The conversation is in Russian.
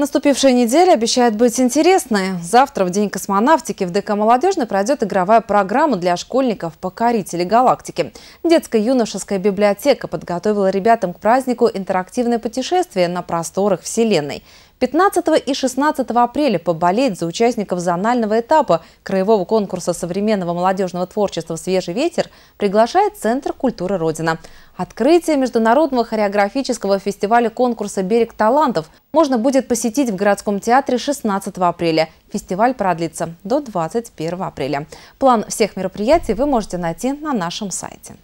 Наступившая неделя обещает быть интересной. Завтра, в День космонавтики, в ДК «Молодежный» пройдет игровая программа для школьников «Покорители галактики». Детско-юношеская библиотека подготовила ребятам к празднику интерактивное путешествие на просторах Вселенной. 15 и 16 апреля поболеть за участников зонального этапа краевого конкурса современного молодежного творчества «Свежий ветер» приглашает Центр культуры «Родина». Открытие международного хореографического фестиваля конкурса «Берег талантов» можно будет посетить в городском театре 16 апреля. Фестиваль продлится до 21 апреля. План всех мероприятий вы можете найти на нашем сайте.